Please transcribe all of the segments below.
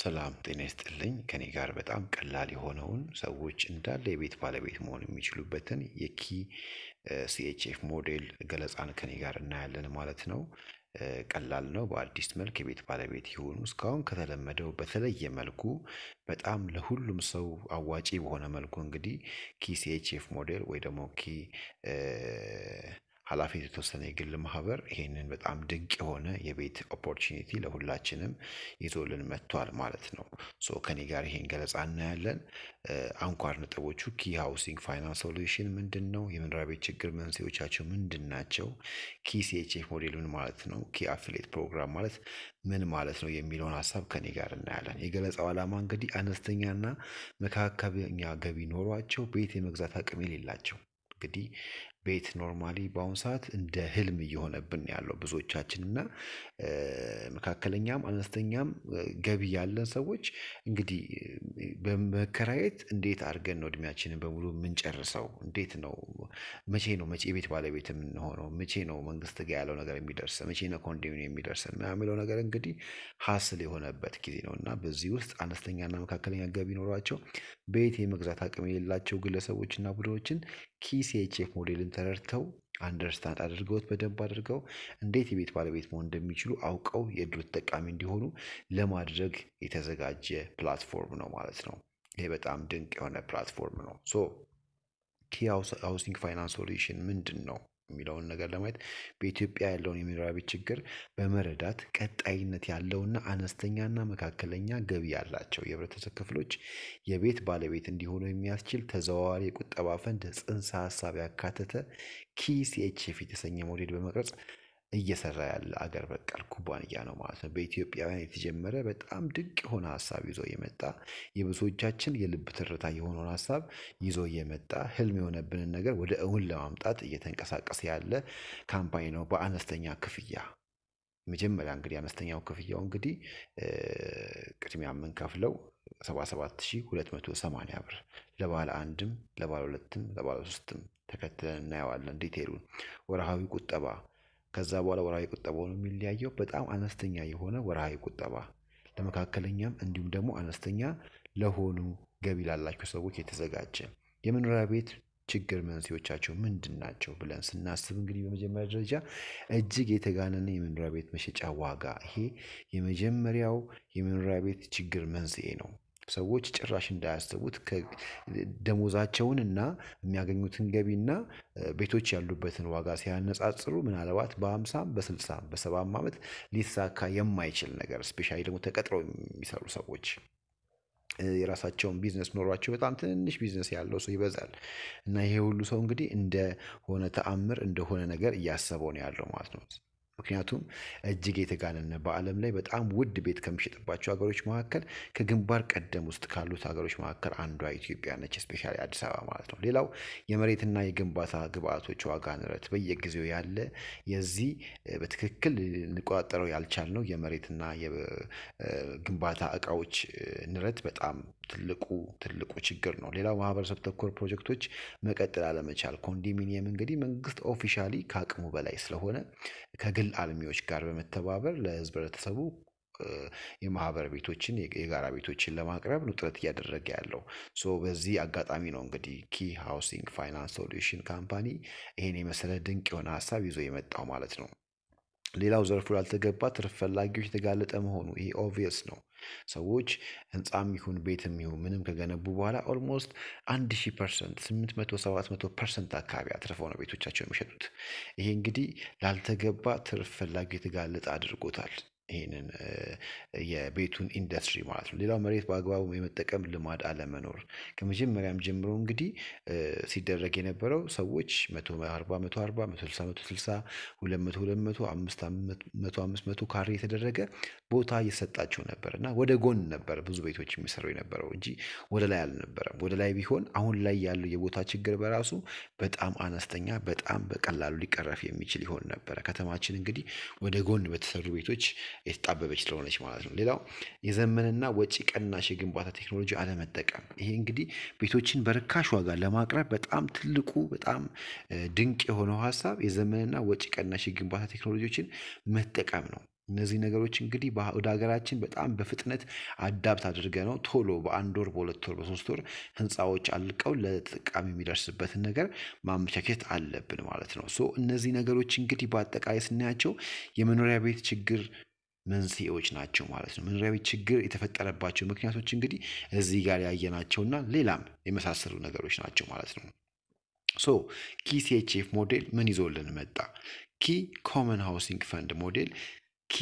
ሰላም ጤና ይስጥልኝ። ከኔ ጋር በጣም ቀላል የሆነውን ሰዎች እንዳለ የቤት ባለቤት መሆን የሚችሉበትን የኪ ሲኤችኤፍ ሞዴል ገለጻን ከኔ ጋር እናያለን ማለት ነው። ቀላል ነው። በአዲስ መልክ የቤት ባለቤት የሆኑ እስካሁን ከተለመደው በተለየ መልኩ በጣም ለሁሉም ሰው አዋጪ በሆነ መልኩ እንግዲህ ኪ ሲኤችኤፍ ሞዴል ወይ ደግሞ ኪ ኃላፊት የተወሰነ የግል ማህበር ይህንን በጣም ድንቅ የሆነ የቤት ኦፖርቹኒቲ ለሁላችንም ይዞልን መጥቷል ማለት ነው። ሶ ከኔ ጋር ይሄን ገለጻ እናያለን። አንኳር ነጥቦቹ ኪ ሃውሲንግ ፋይናንስ ሶሉሽን ምንድን ነው? የመኖሪያ ቤት ችግር መንስኤዎቻቸው ምንድን ናቸው? ኪ ሲኤችኤፍ ሞዴል ምን ማለት ነው? ኪ አፍሌት ፕሮግራም ማለት ምን ማለት ነው የሚለውን ሀሳብ ከኔ ጋር እናያለን። የገለጻው ዓላማ እንግዲህ አነስተኛና መካከለኛ ገቢ ኖሯቸው ቤት የመግዛት አቅም የሌላቸው እንግዲህ ቤት ኖርማሊ በአሁኑ ሰዓት እንደ ህልም እየሆነብን ያለው ብዙዎቻችን እና መካከለኛም አነስተኛም ገቢ ያለን ሰዎች እንግዲህ በመከራየት እንዴት አድርገን ነው እድሜያችንን በሙሉ የምንጨርሰው? እንዴት ነው መቼ ነው መቼ የቤት ባለቤት የምንሆነው? መቼ ነው መንግስት ጋር ያለው ነገር የሚደርሰን? መቼ ነው ኮንዶሚኒየም የሚደርሰን? ምናምን የሚለው ነገር እንግዲህ ሀስል የሆነበት ጊዜ ነው እና በዚህ ውስጥ አነስተኛና መካከለኛ ገቢ ኖሯቸው ቤት የመግዛት አቅም የሌላቸው ግለሰቦችና ቡድኖችን ኪሴቼክ ሞዴልን ተረድተው አንደርስታንድ አድርገውት በደንብ አድርገው እንዴት የቤት ባለቤት መሆን እንደሚችሉ አውቀው የእድሉ ተጠቃሚ እንዲሆኑ ለማድረግ የተዘጋጀ ፕላትፎርም ነው ማለት ነው። ይሄ በጣም ድንቅ የሆነ ፕላትፎርም ነው። ሶ ኪ ሃውሲንግ ፋይናንስ ሶሉሽን ምንድን ነው? የሚለውን ነገር ለማየት በኢትዮጵያ ያለውን የመኖሪያ ቤት ችግር በመረዳት ቀጣይነት ያለውና አነስተኛና መካከለኛ ገቢ ያላቸው የህብረተሰብ ክፍሎች የቤት ባለቤት እንዲሆኑ የሚያስችል ተዘዋዋሪ የቁጠባ ፈንድ ጽንሰ ሀሳብ ያካተተ ኪሲኤችኤፍ የተሰኘ ሞዴል በመቅረጽ እየሰራ ያለ አገር በቀል ኩባንያ ነው ማለት ነው። በኢትዮጵያውያን የተጀመረ በጣም ድንቅ የሆነ ሀሳብ ይዞ የመጣ የብዙዎቻችን የልብ ትርታ የሆነውን ሀሳብ ይዞ የመጣ ህልም የሆነብንን ነገር ወደ እውን ለማምጣት እየተንቀሳቀሰ ያለ ካምፓኒ ነው በአነስተኛ ክፍያ። መጀመሪያ እንግዲህ አነስተኛው ክፍያው እንግዲህ ቅድሚያ የምንከፍለው 77280 ብር ለባለ አንድም ለባለ ሁለትም ለባለ ሶስትም ተከትለን እናየዋለን ዲቴሉን። ወርሃዊ ቁጠባ ከዛ በኋላ ወርሃዊ ቁጠባው ነው የሚለያየው። በጣም አነስተኛ የሆነ ወርሃዊ ቁጠባ ለመካከለኛም እንዲሁም ደግሞ አነስተኛ ለሆኑ ገቢ ላላቸው ሰዎች የተዘጋጀ የመኖሪያ ቤት ችግር መንስኤዎቻቸው ምንድን ናቸው ብለን ስናስብ እንግዲህ በመጀመሪያ ደረጃ እጅግ የተጋነነ የመኖሪያ ቤት መሸጫ ዋጋ፣ ይሄ የመጀመሪያው የመኖሪያ ቤት ችግር መንስኤ ነው። ሰዎች ጭራሽ እንዳያስቡት ደሞዛቸውን እና የሚያገኙትን ገቢና ቤቶች ያሉበትን ዋጋ ሲያነጻጽሩ ምናልባት በሀምሳም በስልሳም በሰባም ዓመት ሊሳካ የማይችል ነገር ስፔሻሊ ደግሞ ተቀጥረው የሚሰሩ ሰዎች የራሳቸውን ቢዝነስ ኖሯቸው በጣም ትንሽ ቢዝነስ ያለው ሰው ይበዛል እና ይሄ ሁሉ ሰው እንግዲህ እንደሆነ ተአምር እንደሆነ ነገር እያሰበው ነው ያለው ማለት ነው። ምክንያቱም እጅግ የተጋነነ በዓለም ላይ በጣም ውድ ቤት ከሚሸጥባቸው ሀገሮች መካከል ከግንባር ቀደም ውስጥ ካሉት ሀገሮች መካከል አንዷ ኢትዮጵያ ነች። ስፔሻሊ አዲስ አበባ ማለት ነው። ሌላው የመሬትና የግንባታ ግብዓቶች ዋጋ ንረት በየጊዜው ያለ የዚህ በትክክል ልንቆጣጠረው ያልቻልነው የመሬትና የግንባታ እቃዎች ንረት በጣም ትልቁ ትልቁ ችግር ነው። ሌላው ማህበረሰብ ተኮር ፕሮጀክቶች መቀጠል አለመቻል፣ ኮንዶሚኒየም እንግዲህ መንግስት ኦፊሻሊ ከአቅሙ በላይ ስለሆነ ከግል አልሚዎች ጋር በመተባበር ለህዝብ ህብረተሰቡ የማህበር ቤቶችን የጋራ ቤቶችን ለማቅረብ ነው ጥረት እያደረገ ያለው። ሶ በዚህ አጋጣሚ ነው እንግዲህ ኪ ሃውሲንግ ፋይናንስ ሶሉሽን ካምፓኒ ይሄን የመሰለ ድንቅ የሆነ ሀሳብ ይዞ የመጣው ማለት ነው። ሌላው ዘርፉ ላልተገባ ትርፍ ፈላጊዎች የተጋለጠ መሆኑ ይሄ ኦቪየስ ነው። ሰዎች ህንፃም ይሁን ቤትም ይሁን ምንም ከገነቡ በኋላ ኦልሞስት አንድ ሺህ ፐርሰንት ስምንት መቶ ሰባት መቶ ፐርሰንት አካባቢ አትርፈው ነው ቤቶቻቸው የሚሸጡት። ይሄ እንግዲህ ላልተገባ ትርፍ ፈላጊ የተጋለጠ አድርጎታል። ይሄንን የቤቱን ኢንዱስትሪ ማለት ነው። ሌላው መሬት በአግባቡ የመጠቀም ልማድ አለመኖር ከመጀመሪያም ጀምሮ እንግዲህ ሲደረግ የነበረው ሰዎች መቶ አርባ መቶ አርባ መቶ ስልሳ መቶ ስልሳ ሁለት መቶ ሁለት መቶ አምስት መቶ አምስት መቶ ካሬ የተደረገ ቦታ እየሰጣቸው ነበር እና ወደ ጎን ነበር ብዙ ቤቶች የሚሰሩ የነበረው እንጂ ወደ ላይ አልነበረም። ወደ ላይ ቢሆን አሁን ላይ ያለው የቦታ ችግር በራሱ በጣም አነስተኛ በጣም በቀላሉ ሊቀረፍ የሚችል ይሆን ነበረ። ከተማችን እንግዲህ ወደ ጎን በተሰሩ ቤቶች የተጣበበች ስለሆነች ማለት ነው። ሌላው የዘመንና ወጪ ቀናሽ የግንባታ ቴክኖሎጂ አለመጠቀም። ይሄ እንግዲህ ቤቶችን በርካሽ ዋጋ ለማቅረብ በጣም ትልቁ በጣም ድንቅ የሆነው ሀሳብ የዘመንና ወጪ ቀናሽ የግንባታ ቴክኖሎጂዎችን መጠቀም ነው። እነዚህ ነገሮች እንግዲህ ወደ ሀገራችን በጣም በፍጥነት አዳብት አድርገ ነው ቶሎ በአንድ ወር በሁለት ወር በሶስት ወር ህንፃዎች አልቀው ለተጠቃሚ የሚደርስበትን ነገር ማመቻቸት አለብን ማለት ነው። እነዚህ ነገሮች እንግዲህ በአጠቃላይ ስናያቸው የመኖሪያ ቤት ችግር መንስኤዎች ናቸው ማለት ነው። መኖሪያ ቤት ችግር የተፈጠረባቸው ምክንያቶች እንግዲህ እዚህ ጋር ያየናቸውና ሌላም የመሳሰሉ ነገሮች ናቸው ማለት ነው። ሶ ኪ ሲኤችኤፍ ሞዴል ምን ይዞልን መጣ? ኪ ኮመን ሃውሲንግ ፈንድ ሞዴል ኪ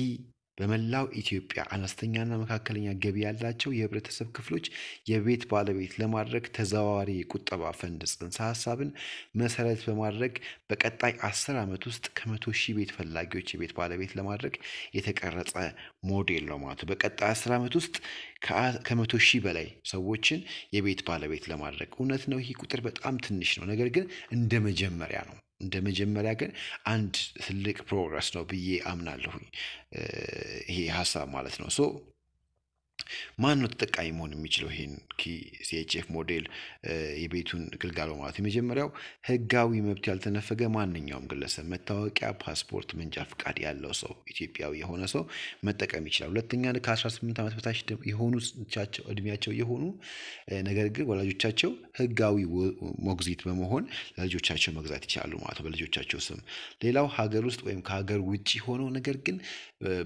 በመላው ኢትዮጵያ አነስተኛና መካከለኛ ገቢ ያላቸው የህብረተሰብ ክፍሎች የቤት ባለቤት ለማድረግ ተዘዋዋሪ የቁጠባ ፈንድ ጽንሰ ሀሳብን መሰረት በማድረግ በቀጣይ አስር ዓመት ውስጥ ከመቶ ሺህ ቤት ፈላጊዎች የቤት ባለቤት ለማድረግ የተቀረጸ ሞዴል ነው ማለት ነው። በቀጣይ አስር ዓመት ውስጥ ከመቶ ሺህ በላይ ሰዎችን የቤት ባለቤት ለማድረግ እውነት ነው። ይህ ቁጥር በጣም ትንሽ ነው፣ ነገር ግን እንደ መጀመሪያ ነው። እንደ መጀመሪያ ግን አንድ ትልቅ ፕሮግረስ ነው ብዬ አምናለሁኝ። ይሄ ሀሳብ ማለት ነው ሶ ማን ነው ተጠቃሚ መሆን የሚችለው? ይሄን ሲኤችኤፍ ሞዴል የቤቱን ግልጋሎ ማለት የመጀመሪያው ህጋዊ መብት ያልተነፈገ ማንኛውም ግለሰብ መታወቂያ፣ ፓስፖርት፣ መንጃ ፍቃድ ያለው ሰው ኢትዮጵያዊ የሆነ ሰው መጠቀም ይችላል። ሁለተኛ ከ18 ዓመት በታች የሆኑ እድሜያቸው የሆኑ ነገር ግን ወላጆቻቸው ህጋዊ ሞግዚት በመሆን ለልጆቻቸው መግዛት ይችላሉ ማለት ነው በልጆቻቸው ስም። ሌላው ሀገር ውስጥ ወይም ከሀገር ውጭ ሆነው ነገር ግን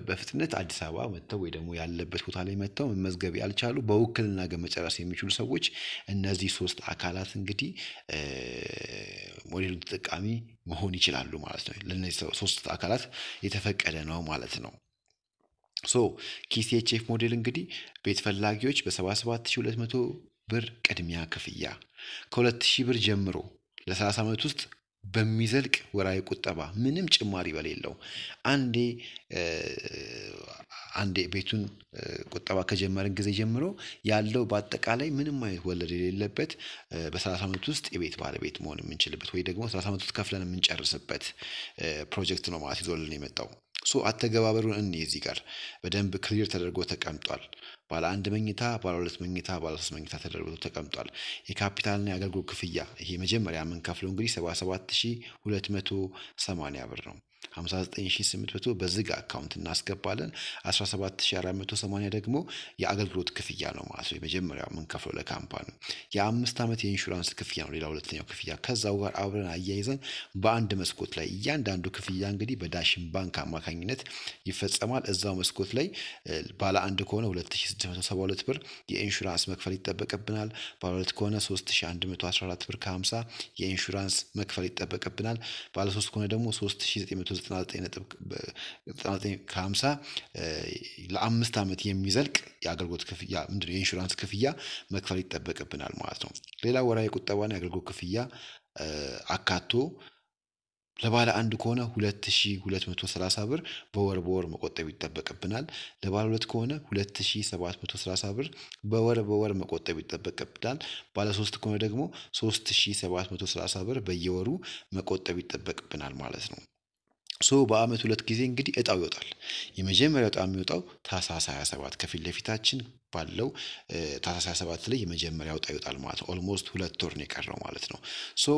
በፍጥነት አዲስ አበባ መጥተው ወይ ደግሞ ያለበት ቦታ ላይ መጥተው መጥተው መመዝገብ ያልቻሉ በውክልና ግን መጨረስ የሚችሉ ሰዎች እነዚህ ሶስት አካላት እንግዲህ ሞዴሉ ተጠቃሚ መሆን ይችላሉ ማለት ነው። ለነዚህ ሶስት አካላት የተፈቀደ ነው ማለት ነው። ሶ ኪሲኤችኤፍ ሞዴል እንግዲህ ቤት ፈላጊዎች በ77200 ብር ቅድሚያ ክፍያ ከ2000 ብር ጀምሮ ለ30 ዓመት ውስጥ በሚዘልቅ ወራዊ ቁጠባ ምንም ጭማሪ በሌለው አንዴ አንዴ ቤቱን ቁጠባ ከጀመረን ጊዜ ጀምሮ ያለው በአጠቃላይ ምንም አይነት ወለድ የሌለበት በሰላሳ አመት ውስጥ የቤት ባለቤት መሆን የምንችልበት ወይ ደግሞ ሰላሳ አመት ውስጥ ከፍለን የምንጨርስበት ፕሮጀክት ነው ማለት ይዞልን የመጣው ሶ አተገባበሩን እኔ እዚህ ጋር በደንብ ክሊር ተደርጎ ተቀምጧል። ባለ አንድ መኝታ፣ ባለ ሁለት መኝታ፣ ባለ ሶስት መኝታ ተደርጎ ተቀምጧል። የካፒታልና የአገልግሎት ክፍያ ይሄ መጀመሪያ የምንከፍለው እንግዲህ ሰባ ሰባት ሺህ ሁለት መቶ ሰማንያ ብር ነው። 59800 በዝግ አካውንት እናስገባለን። 17480 ደግሞ የአገልግሎት ክፍያ ነው ማለት ነው። የመጀመሪያው የምንከፍለው ለካምፓኒ የአምስት ዓመት የኢንሹራንስ ክፍያ ነው። ሌላ ሁለተኛው ክፍያ ከዛው ጋር አብረን አያይዘን በአንድ መስኮት ላይ እያንዳንዱ ክፍያ እንግዲህ በዳሽን ባንክ አማካኝነት ይፈጸማል። እዛው መስኮት ላይ ባለ አንድ ከሆነ 2672 ብር የኢንሹራንስ መክፈል ይጠበቅብናል። ባለ ሁለት ከሆነ 3114 ብር ከ50 የኢንሹራንስ መክፈል ይጠበቅብናል። ባለ ሶስት ከሆነ ደግሞ 39 ከ50 ለአምስት ዓመት የሚዘልቅ የአገልግሎት ክፍያ ምንድነው የኢንሹራንስ ክፍያ መክፈል ይጠበቅብናል ማለት ነው። ሌላ ወራዊ ቁጠባና የአገልግሎት ክፍያ አካቶ ለባለ አንድ ከሆነ 2230 ብር በወር በወር መቆጠብ ይጠበቅብናል። ለባለ ሁለት ከሆነ 2730 ብር በወር በወር መቆጠብ ይጠበቅብናል። ባለ ሶስት ከሆነ ደግሞ 3730 ብር በየወሩ መቆጠብ ይጠበቅብናል ማለት ነው። ሶ በአመት ሁለት ጊዜ እንግዲህ እጣው ይወጣል። የመጀመሪያው እጣ የሚወጣው ታህሳስ 27 ከፊት ለፊታችን ባለው ታህሳስ 27 ላይ የመጀመሪያ አውጣ ይወጣል ማለት ነው። ኦልሞስት ሁለት ወር ነው የቀረው ማለት ነው። ሶ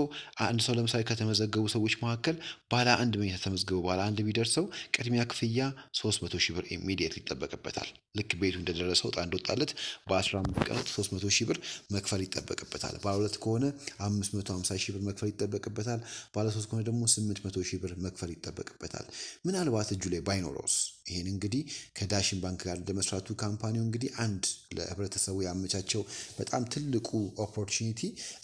አንድ ሰው ለምሳሌ ከተመዘገቡ ሰዎች መካከል ባለ አንድ መኝታ ተመዝግቦ ባለ አንድ ቢደርሰው ቅድሚያ ክፍያ 300 ሺህ ብር ኢሚዲየት ይጠበቅበታል። ልክ ቤቱ እንደደረሰው እጣ እንደወጣለት በ15 ቀን 300 ሺህ ብር መክፈል ይጠበቅበታል። ባለ ሁለት ከሆነ 550 ሺህ ብር መክፈል ይጠበቅበታል። ባለ ሶስት ከሆነ ደግሞ 800 ሺህ ብር መክፈል ይጠበቅበታል። ምናልባት እጁ ላይ ባይኖረውስ ይህን እንግዲህ ከዳሽን ባንክ ጋር ለመስራቱ ካምፓኒው እንግዲህ አንድ ለህብረተሰቡ ያመቻቸው በጣም ትልቁ ኦፖርቹኒቲ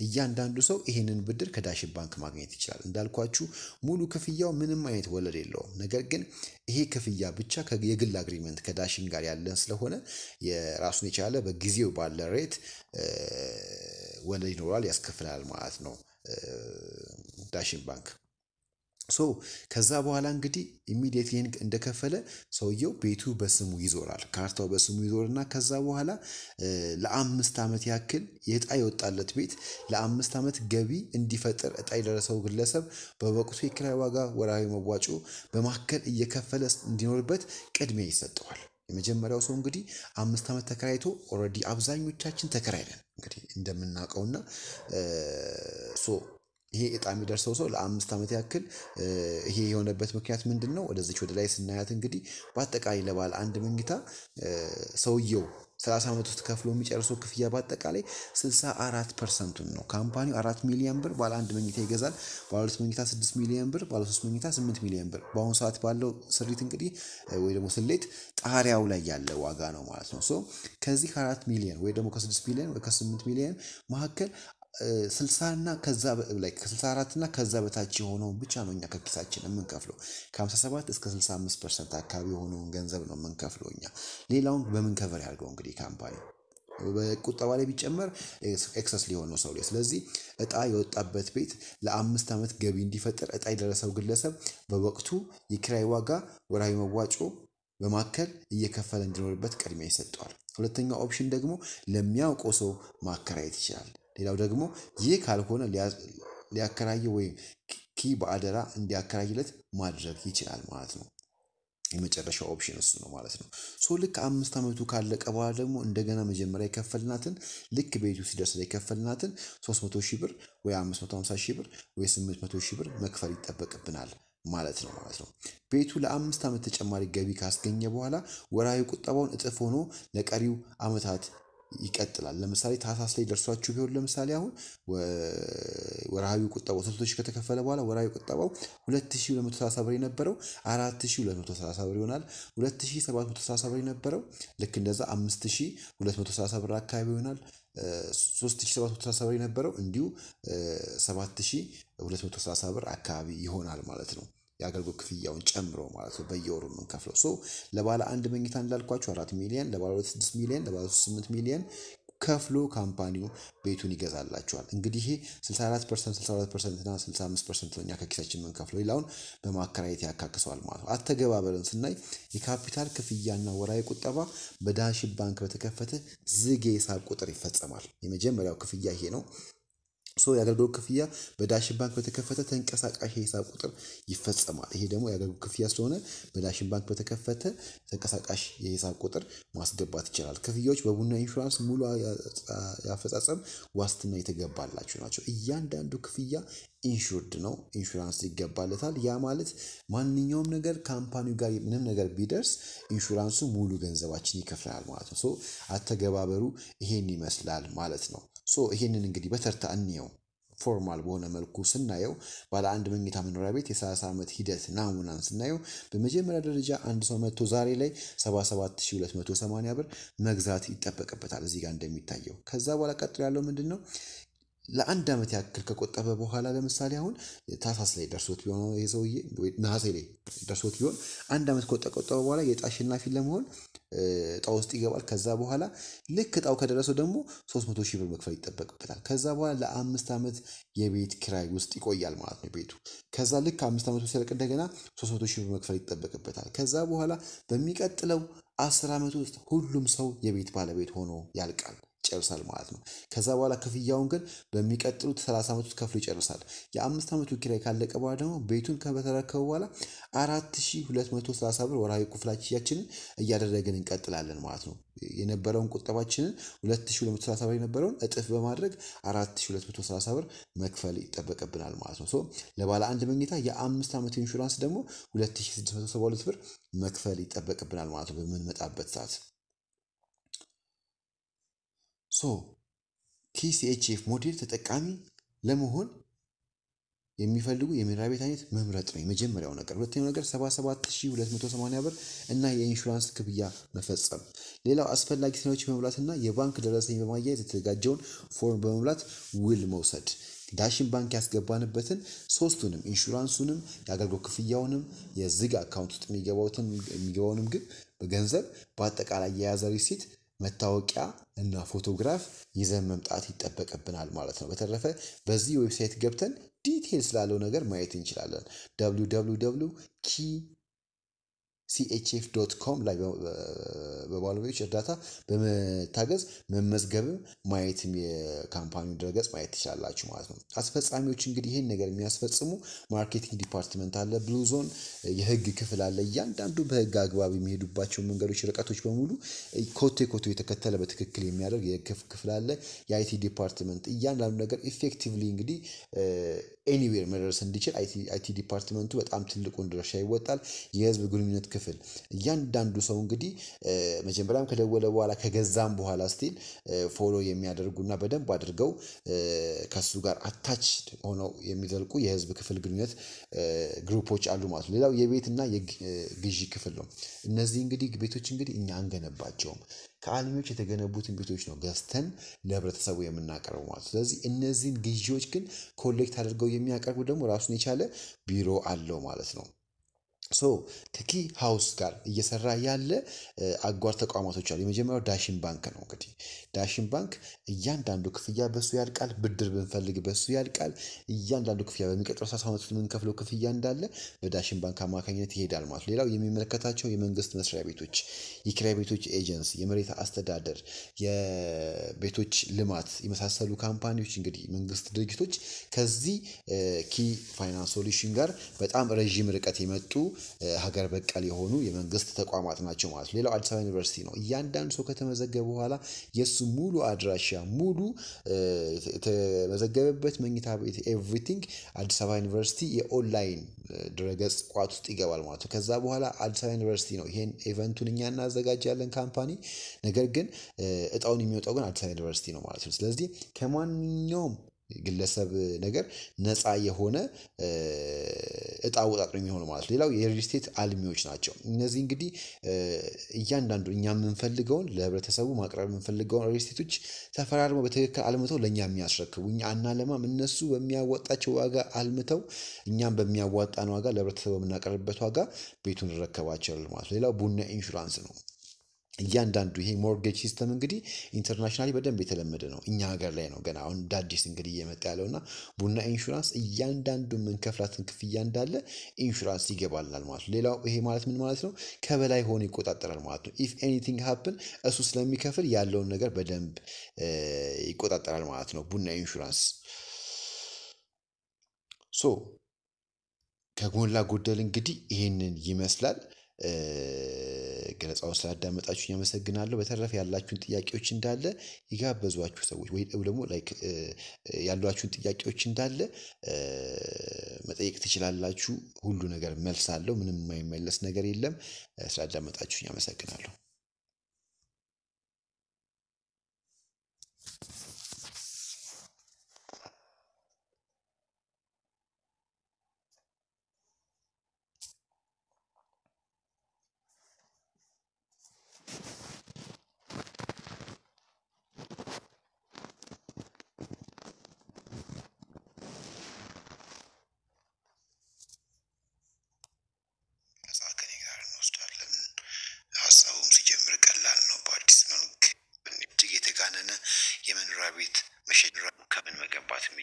እያንዳንዱ ሰው ይህንን ብድር ከዳሽን ባንክ ማግኘት ይችላል። እንዳልኳችሁ ሙሉ ክፍያው ምንም አይነት ወለድ የለውም። ነገር ግን ይሄ ክፍያ ብቻ የግል አግሪመንት ከዳሽን ጋር ያለን ስለሆነ የራሱን የቻለ በጊዜው ባለ ሬት ወለድ ይኖራል፣ ያስከፍላል ማለት ነው ዳሽን ባንክ ሶ ከዛ በኋላ እንግዲህ ኢሚዲየት ይህን እንደከፈለ ሰውየው ቤቱ በስሙ ይዞራል። ካርታው በስሙ ይዞርና ከዛ በኋላ ለአምስት ዓመት ያክል የዕጣ የወጣለት ቤት ለአምስት ዓመት ገቢ እንዲፈጥር እጣ የደረሰው ግለሰብ በወቅቱ የኪራይ ዋጋ፣ ወራዊ መዋጮ በማከል እየከፈለ እንዲኖርበት ቅድሚያ ይሰጠዋል። የመጀመሪያው ሰው እንግዲህ አምስት ዓመት ተከራይቶ ኦልሬዲ አብዛኞቻችን ተከራይነን እንግዲህ እንደምናውቀውና ሶ ይሄ እጣ የሚደርሰው ሰው ለአምስት ዓመት ያክል ይሄ የሆነበት ምክንያት ምንድን ነው? ወደዚች ወደ ላይ ስናያት እንግዲህ በአጠቃላይ ለባለ አንድ መኝታ ሰውየው ሰላሳ ዓመት ውስጥ ከፍሎ የሚጨርሰው ክፍያ በአጠቃላይ ስልሳ አራት ፐርሰንቱን ነው። ካምፓኒው አራት ሚሊዮን ብር ባለ አንድ መኝታ ይገዛል። ባለ ሁለት መኝታ ስድስት ሚሊዮን ብር፣ ባለ ሶስት መኝታ ስምንት ሚሊዮን ብር። በአሁኑ ሰዓት ባለው ስሪት እንግዲህ ወይ ደግሞ ስሌት ጣሪያው ላይ ያለ ዋጋ ነው ማለት ነው። ሶ ከዚህ ከአራት ሚሊዮን ወይ ደግሞ ከስድስት ሚሊዮን ወይ ከስምንት ሚሊዮን መካከል ስልሳና ከዛ ላይ ከስልሳ ከዛ በታች የሆነውን ብቻ ነው እኛ ከኪሳችን የምንከፍለው። ከሀምሳ ሰባት እስከ ስልሳ አምስት ፐርሰንት አካባቢ የሆነውን ገንዘብ ነው የምንከፍለው እኛ። ሌላውን በምን ከቨር ያድርገው እንግዲህ ካምፓኒ በቁጠባ ላይ ቢጨመር ኤክሰስ ሊሆነው ሰው ላይ። ስለዚህ እጣ የወጣበት ቤት ለአምስት ዓመት ገቢ እንዲፈጥር እጣ የደረሰው ግለሰብ በወቅቱ የኪራይ ዋጋ ወራዊ መዋጮ በማከል እየከፈለ እንዲኖርበት ቅድሚያ ይሰጠዋል። ሁለተኛው ኦፕሽን ደግሞ ለሚያውቀው ሰው ማከራየት ይችላል። ሌላው ደግሞ ይህ ካልሆነ ሊያከራይ ወይም ኪ በአደራ እንዲያከራይለት ማድረግ ይችላል ማለት ነው። የመጨረሻው ኦፕሽን እሱ ነው ማለት ነው። ሶ ልክ አምስት ዓመቱ ካለቀ በኋላ ደግሞ እንደገና መጀመሪያ የከፈልናትን ልክ ቤቱ ሲደርስ ላይ የከፈልናትን 300 ሺህ ብር ወይ 550 ሺህ ብር ወይ 800 ሺህ ብር መክፈል ይጠበቅብናል ማለት ነው ማለት ነው። ቤቱ ለአምስት ዓመት ተጨማሪ ገቢ ካስገኘ በኋላ ወራዊ ቁጠባውን እጥፍ ሆኖ ለቀሪው ዓመታት ይቀጥላል። ለምሳሌ ታህሳስ ላይ ደርሷችሁ ቢሆን ለምሳሌ አሁን ወርሃዊ ቁጠባው ስልቶች ከተከፈለ በኋላ ወርሃዊ ቁጠባው 2230 ብር የነበረው 4230 ብር ይሆናል። 2730 ብር የነበረው ልክ እንደዛ 5230 ብር አካባቢ ይሆናል። 3730 ብር የነበረው እንዲሁ 7230 ብር አካባቢ ይሆናል ማለት ነው። የአገልግሎት ክፍያውን ጨምሮ ማለት ነው በየወሩ የምንከፍለው ሶ ለባለ አንድ መኝታ እንዳልኳቸው አራት ሚሊዮን ለባለ ሁለት ስድስት ሚሊዮን ለባለ ሶስት ስምንት ሚሊዮን ከፍሎ ካምፓኒው ቤቱን ይገዛላቸዋል። እንግዲህ ይሄ 64 ፐርሰንት 64 ፐርሰንት እና 65 ፐርሰንት ነው እኛ ከኪሳችን የምንከፍለው፣ ሌላውን በማከራየት ያካክሰዋል ማለት ነው። አተገባበርን ስናይ የካፒታል ክፍያና ወራዊ ቁጠባ በዳሽን ባንክ በተከፈተ ዝግ የሂሳብ ቁጥር ይፈጸማል። የመጀመሪያው ክፍያ ይሄ ነው። ሶ የአገልግሎት ክፍያ በዳሽን ባንክ በተከፈተ ተንቀሳቃሽ የሂሳብ ቁጥር ይፈጸማል። ይሄ ደግሞ የአገልግሎት ክፍያ ስለሆነ በዳሽን ባንክ በተከፈተ ተንቀሳቃሽ የሂሳብ ቁጥር ማስገባት ይችላል። ክፍያዎች በቡና ኢንሹራንስ ሙሉ ያፈጻጸም ዋስትና የተገባላቸው ናቸው። እያንዳንዱ ክፍያ ኢንሹርድ ነው፣ ኢንሹራንስ ይገባለታል። ያ ማለት ማንኛውም ነገር ካምፓኒው ጋር ምንም ነገር ቢደርስ ኢንሹራንሱ ሙሉ ገንዘባችን ይከፍላል ማለት ነው። ሶ አተገባበሩ ይሄን ይመስላል ማለት ነው። ሶ ይሄንን እንግዲህ በተርታ እንየው። ፎርማል በሆነ መልኩ ስናየው ባለ አንድ መኝታ መኖሪያ ቤት የ30 ዓመት ሂደት ናሙናን ስናየው በመጀመሪያ ደረጃ አንድ ሰው መጥቶ ዛሬ ላይ 77280 ብር መግዛት ይጠበቅበታል እዚህ ጋር እንደሚታየው። ከዛ በኋላ ቀጥሎ ያለው ምንድን ነው? ለአንድ ዓመት ያክል ከቆጠበ በኋላ ለምሳሌ አሁን ታህሳስ ላይ ደርሶት ቢሆን ይሄ ሰውዬ ነሐሴ ላይ ደርሶት ቢሆን አንድ ዓመት ከቆጠበ በኋላ የዕጣ አሸናፊ ለመሆን እጣው ውስጥ ይገባል። ከዛ በኋላ ልክ እጣው ከደረሰው ደግሞ 300 ሺህ ብር መክፈል ይጠበቅበታል። ከዛ በኋላ ለአምስት ዓመት የቤት ኪራይ ውስጥ ይቆያል ማለት ነው ቤቱ። ከዛ ልክ አምስት ዓመቱ ሲያልቅ እንደገና 300 ሺህ ብር መክፈል ይጠበቅበታል። ከዛ በኋላ በሚቀጥለው አስር ዓመት ውስጥ ሁሉም ሰው የቤት ባለቤት ሆኖ ያልቃል። ይጨርሳል ማለት ነው። ከዛ በኋላ ክፍያውን ግን በሚቀጥሉት 30 ዓመት ውስጥ ከፍሎ ይጨርሳል። የአምስት ዓመቱ ኪራይ ካለቀ በኋላ ደግሞ ቤቱን ከተረከቡ በኋላ 4230 ብር ወራዊ ክፍላችያችንን እያደረግን እንቀጥላለን ማለት ነው። የነበረውን ቁጠባችንን 2230 ብር የነበረውን እጥፍ በማድረግ 4230 ብር መክፈል ይጠበቅብናል ማለት ነው። ለባለ አንድ መኝታ የአምስት ዓመት ኢንሹራንስ ደግሞ 2672 ብር መክፈል ይጠበቅብናል ማለት ነው በምንመጣበት ሰዓት። ሶ ቲሲኤችኤፍ ሞዴል ተጠቃሚ ለመሆን የሚፈልጉ የመኖሪያ ቤት አይነት መምረጥ ነው የመጀመሪያው ነገር። ሁለተኛው ነገር 77280 ብር እና የኢንሹራንስ ክፍያ መፈጸም። ሌላው አስፈላጊ ሰነዶች እና የባንክ ደረሰኝ በማያያዝ የተዘጋጀውን ፎርም በመሙላት ውል መውሰድ። ዳሽን ባንክ ያስገባንበትን ሶስቱንም ኢንሹራንሱንም፣ የአገልግሎት ክፍያውንም፣ የዝግ አካውንት ውስጥ የሚገባውንም ግብ በገንዘብ በአጠቃላይ የያዘ ሪሲት መታወቂያ እና ፎቶግራፍ ይዘን መምጣት ይጠበቅብናል ማለት ነው። በተረፈ በዚህ ዌብሳይት ገብተን ዲቴል ስላለው ነገር ማየት እንችላለን። ደብሊው ደብሊው ደብሊው ኪ ሲኤችኤፍ ዶት ኮም ላይ በባለሙያዎች እርዳታ በመታገዝ መመዝገብም ማየትም የካምፓኒውን ድረገጽ ማየት ትችላላችሁ ማለት ነው። አስፈጻሚዎች እንግዲህ ይህን ነገር የሚያስፈጽሙ ማርኬቲንግ ዲፓርትመንት አለ፣ ብሉ ዞን የህግ ክፍል አለ። እያንዳንዱ በህግ አግባብ የሚሄዱባቸው መንገዶች፣ ርቀቶች በሙሉ ኮቴ ኮቴ የተከተለ በትክክል የሚያደርግ የህግ ክፍል አለ። የአይቲ ዲፓርትመንት እያንዳንዱ ነገር ኢፌክቲቭሊ እንግዲህ ኤኒዌር መደረስ እንዲችል አይቲ ዲፓርትመንቱ በጣም ትልቁን ድርሻ ይወጣል። የህዝብ ግንኙነት ክፍል እያንዳንዱ ሰው እንግዲህ መጀመሪያም ከደወለ በኋላ ከገዛም በኋላ ስቲል ፎሎ የሚያደርጉና በደንብ አድርገው ከሱ ጋር አታች ሆነው የሚዘልቁ የህዝብ ክፍል ግንኙነት ግሩፖች አሉ ማለት ነው። ሌላው የቤትና የግዢ ክፍል ነው። እነዚህ እንግዲህ ቤቶች እንግዲህ እኛ አንገነባቸውም ከአልሚዎች የተገነቡትን ቤቶች ነው ገዝተን ለህብረተሰቡ የምናቀርበው ማለት ስለዚህ እነዚህን ግዢዎች ግን ኮሌክት አድርገው የሚያቀርቡ ደግሞ ራሱን የቻለ ቢሮ አለው ማለት ነው ሶ ከኪ ሃውስ ጋር እየሰራ ያለ አጓር ተቋማቶች አሉ። የመጀመሪያው ዳሽን ባንክ ነው። እንግዲህ ዳሽን ባንክ እያንዳንዱ ክፍያ በሱ ያልቃል። ብድር ብንፈልግ በሱ ያልቃል። እያንዳንዱ ክፍያ በሚቀጥለው ሳ ዓመት የምንከፍለው ክፍያ እንዳለ በዳሽን ባንክ አማካኝነት ይሄዳል ማለት። ሌላው የሚመለከታቸው የመንግስት መስሪያ ቤቶች፣ የኪራይ ቤቶች ኤጀንሲ፣ የመሬት አስተዳደር፣ የቤቶች ልማት የመሳሰሉ ካምፓኒዎች እንግዲህ መንግስት ድርጅቶች ከዚህ ኪ ፋይናንስ ሶሉሽን ጋር በጣም ረዥም ርቀት የመጡ ሀገር በቀል የሆኑ የመንግስት ተቋማት ናቸው ማለት ነው። ሌላው አዲስ አበባ ዩኒቨርሲቲ ነው። እያንዳንዱ ሰው ከተመዘገበ በኋላ የእሱ ሙሉ አድራሻ ሙሉ የተመዘገበበት መኝታ ቤት ኤቭሪቲንግ አዲስ አበባ ዩኒቨርሲቲ የኦንላይን ድረገጽ ቋት ውስጥ ይገባል ማለት ነው። ከዛ በኋላ አዲስ አበባ ዩኒቨርሲቲ ነው ይሄን ኢቨንቱን እኛ እናዘጋጃለን ካምፓኒ፣ ነገር ግን እጣውን የሚወጣው ግን አዲስ አበባ ዩኒቨርሲቲ ነው ማለት ነው። ስለዚህ ከማንኛውም ግለሰብ ነገር ነፃ የሆነ እጣ ወጣጥሮ የሚሆነው ማለት ሌላው የሪልስቴት አልሚዎች ናቸው። እነዚህ እንግዲህ እያንዳንዱ እኛ የምንፈልገውን ለህብረተሰቡ ማቅረብ የምንፈልገውን ሪልስቴቶች ተፈራርሞ በትክክል አልምተው ለእኛ የሚያስረክቡ እኛ አናለማም። እነሱ በሚያወጣቸው ዋጋ አልምተው እኛም በሚያዋጣን ዋጋ ለህብረተሰቡ በምናቀርብበት ዋጋ ቤቱን እንረከባቸዋለን ማለት ሌላው ቡና ኢንሹራንስ ነው እያንዳንዱ ይሄ ሞርጌጅ ሲስተም እንግዲህ ኢንተርናሽናሊ በደንብ የተለመደ ነው። እኛ ሀገር ላይ ነው ገና አሁን አዲስ እንግዲህ እየመጣ ያለው እና ቡና ኢንሹራንስ እያንዳንዱ የምንከፍላትን ክፍያ እንዳለ ኢንሹራንስ ይገባልናል ማለት ነው። ሌላው ይሄ ማለት ምን ማለት ነው? ከበላይ ሆኖ ይቆጣጠራል ማለት ነው። ኢፍ ኤኒቲንግ ሀፕን እሱ ስለሚከፍል ያለውን ነገር በደንብ ይቆጣጠራል ማለት ነው ቡና ኢንሹራንስ ሶ ከጎላ ጎደል እንግዲህ ይህንን ይመስላል። ገለጻውን ስላዳመጣችሁ አመሰግናለሁ። በተረፈ ያላችሁን ጥያቄዎች እንዳለ የጋበዟችሁ ሰዎች ወይ ደግሞ ያሏችሁን ጥያቄዎች እንዳለ መጠየቅ ትችላላችሁ። ሁሉ ነገር መልስ አለው ምንም የማይመለስ ነገር የለም። ስላዳመጣችሁ ያመሰግናለሁ።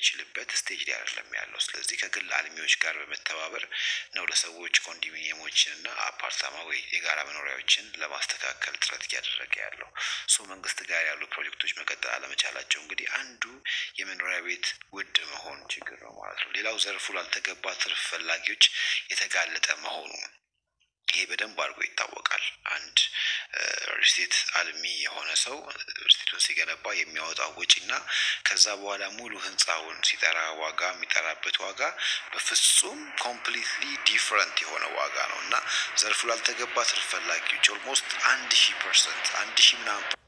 የሚችልበት ስቴጅ ላይ አይደለም ያለው። ስለዚህ ከግል አልሚዎች ጋር በመተባበር ነው ለሰዎች ኮንዶሚኒየሞችን እና አፓርታማ ወይ የጋራ መኖሪያዎችን ለማስተካከል ጥረት እያደረገ ያለው። ሶ መንግስት ጋር ያሉ ፕሮጀክቶች መቀጠል አለመቻላቸው እንግዲህ አንዱ የመኖሪያ ቤት ውድ መሆን ችግር ነው ማለት ነው። ሌላው ዘርፉ ላልተገባ ትርፍ ፈላጊዎች የተጋለጠ መሆኑ ይሄ በደንብ አድርጎ ይታወቃል። አንድ ሪል ስቴት አልሚ የሆነ ሰው ስቴቱን ሲገነባ የሚያወጣው ና ከዛ በኋላ ሙሉ ህንፃውን ሲጠራ ዋጋ የሚጠራበት ዋጋ በፍጹም ኮምፕሊትሊ ዲፍረንት የሆነ ዋጋ ነው እና ዘርፉ ላልተገባ ትርፍ ፈላጊዎች ኦልሞስት አንድ ሺህ ፐርሰንት አንድ ሺህ ምናምን